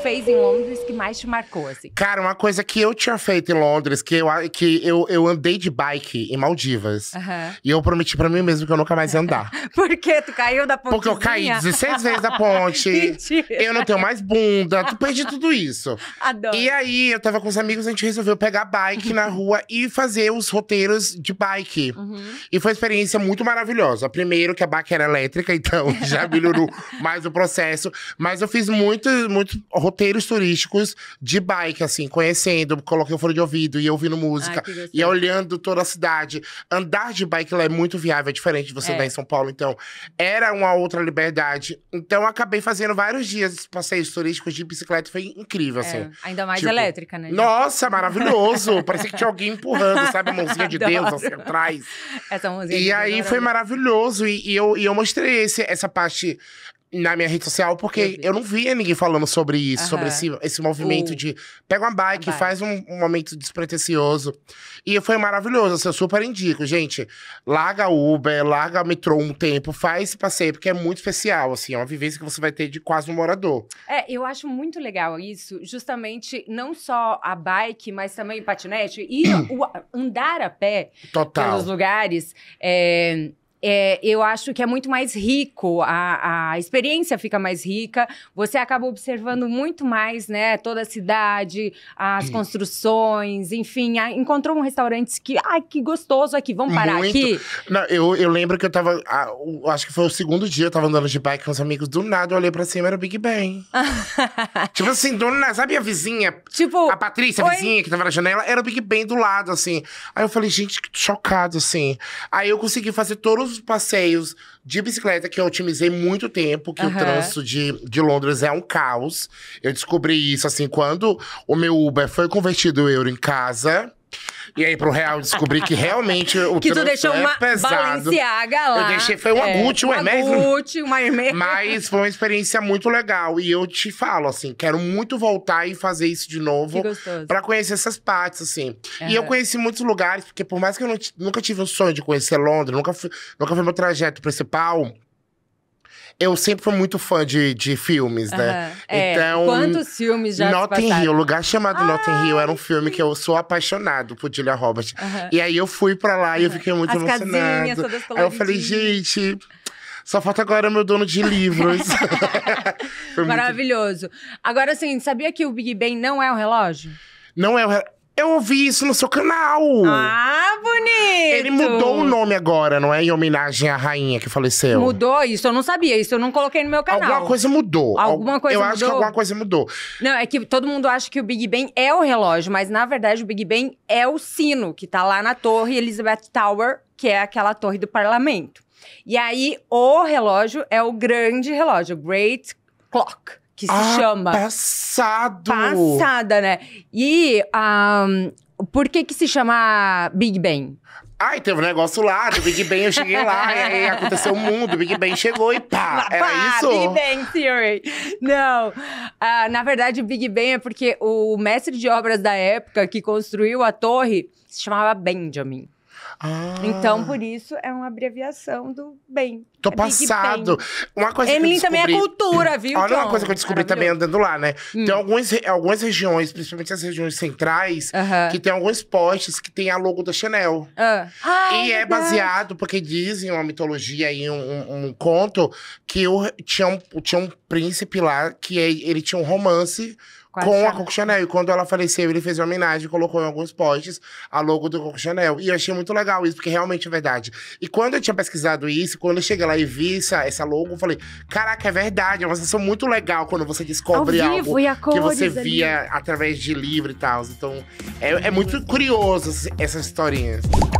fez em Londres que mais te marcou, assim? Cara, uma coisa que eu tinha feito em Londres, que eu, que eu, eu andei de bike em Maldivas. Uhum. E eu prometi pra mim mesmo que eu nunca mais ia andar. Por quê? Tu caiu da ponte? Porque eu caí 16 vezes da ponte. eu não tenho mais bunda. Tu perdi tudo isso. Adoro. E aí, eu tava com os amigos, a gente resolveu pegar bike na rua e fazer os roteiros de bike. Uhum. E foi uma experiência muito maravilhosa. Primeiro que a bike era elétrica, então já melhorou mais o processo. Mas eu fiz muitos muito, muito roteiros turísticos de bike, assim, conhecendo, coloquei o fone de ouvido e ouvindo música, Ai, e olhando toda a cidade. Andar de bike lá é muito viável, é diferente de você é. andar em São Paulo, então era uma outra liberdade. Então acabei fazendo vários dias passeios turísticos de bicicleta, foi incrível, assim. é. Ainda mais tipo, elétrica, né? Nossa, maravilhoso! Parecia que tinha alguém empurrando, sabe? A mãozinha de Deus, assim, atrás. Essa mãozinha E de é aí Deus foi maravilhoso, e, e, eu, e eu mostrei esse, essa parte na minha rede social, porque eu, eu não via ninguém falando sobre isso, sobre esse, esse movimento de pega uma bike, bike. faz um, um, momento despretensioso. E foi maravilhoso, assim, eu super indico, gente. Larga Uber, larga metrô um tempo, faz esse passeio, porque é muito especial, assim, é uma vivência que você vai ter de quase um morador. É, eu acho muito legal isso, justamente não só a bike, mas também patinete e o andar a pé Total. pelos lugares. É é, eu acho que é muito mais rico, a, a experiência fica mais rica, você acaba observando muito mais, né, toda a cidade, as hum. construções, enfim, a, encontrou um restaurante que, ai, que gostoso aqui, vamos parar muito. aqui. Não, eu, eu lembro que eu tava, a, o, acho que foi o segundo dia, eu tava andando de bike com os amigos, do nada eu olhei pra cima, era o Big Ben. tipo assim, dona sabe a vizinha? Tipo... A Patrícia, a vizinha que tava na janela, era o Big Ben do lado, assim. Aí eu falei, gente, chocado, assim. Aí eu consegui fazer todos os passeios de bicicleta que eu otimizei muito tempo, que uhum. o trânsito de, de Londres é um caos. Eu descobri isso, assim, quando o meu Uber foi convertido euro em casa. E aí, pro real, descobri que realmente o Que tu deixou é uma pesado. Balenciaga lá. Eu deixei, foi uma é, Gucci, uma Hermes. Uma Gucci, uma Hermes. Mas foi uma experiência muito legal. E eu te falo, assim, quero muito voltar e fazer isso de novo. para conhecer essas partes, assim. Uhum. E eu conheci muitos lugares, porque por mais que eu não, nunca tive o sonho de conhecer Londres, nunca nunca foi meu trajeto principal eu sempre fui muito fã de, de filmes, né? Uhum. Então. É. Quantos filmes já Notting Hill, Lugar Chamado ah, Notting Hill era um filme que eu sou apaixonado por Julia Roberts. Uhum. E aí eu fui pra lá e eu fiquei muito As emocionado. Casinhas, aí eu falei, gente. Só falta agora meu dono de livros. Maravilhoso. Muito... Agora, assim, sabia que o Big Ben não é um relógio? Não é o relógio. Eu ouvi isso no seu canal. Ah, bonito! Ele mudou o nome agora, não é? Em homenagem à rainha que faleceu. Mudou isso, eu não sabia, isso eu não coloquei no meu canal. Alguma coisa mudou. Alguma coisa eu mudou. Eu acho que alguma coisa mudou. Não, é que todo mundo acha que o Big Ben é o relógio, mas na verdade o Big Ben é o sino que tá lá na torre Elizabeth Tower, que é aquela torre do parlamento. E aí o relógio é o grande relógio, Great Clock que se ah, chama. Passado! Passada, né? E um, por que que se chama Big Bang? Ai, teve um negócio lá, do Big Bang eu cheguei lá, e aí aconteceu o mundo, o Big Bang chegou e pá, era pá, isso? Big Bang Theory. Não, ah, na verdade o Big Bang é porque o mestre de obras da época que construiu a torre se chamava Benjamin. Então, ah. Então, por isso, é uma abreviação do bem. Tô é passado. Uma coisa Emily que eu descobri... também é cultura, viu? Olha uma coisa que eu descobri também andando lá, né? Hum. Tem algumas, algumas regiões, principalmente as regiões centrais, uh -huh. que tem alguns postes que tem a logo da Chanel. Uh. e ah, é, é baseado, porque dizem uma mitologia e um, um, um conto, que eu, tinha, um, tinha um príncipe lá que ele tinha um romance com a, com Chanel. a Coco Chanel. E quando ela faleceu, ele fez uma homenagem, colocou em alguns postes a logo do Coco Chanel. E eu achei muito legal isso, porque realmente é verdade. E quando eu tinha pesquisado isso, quando eu cheguei lá e vi essa, essa logo, eu falei: caraca, é verdade. É uma sensação muito legal quando você descobre Ao vivo, algo e a cores, que você via ali. através de livro e tal. Então, é, é muito curioso essas historinhas.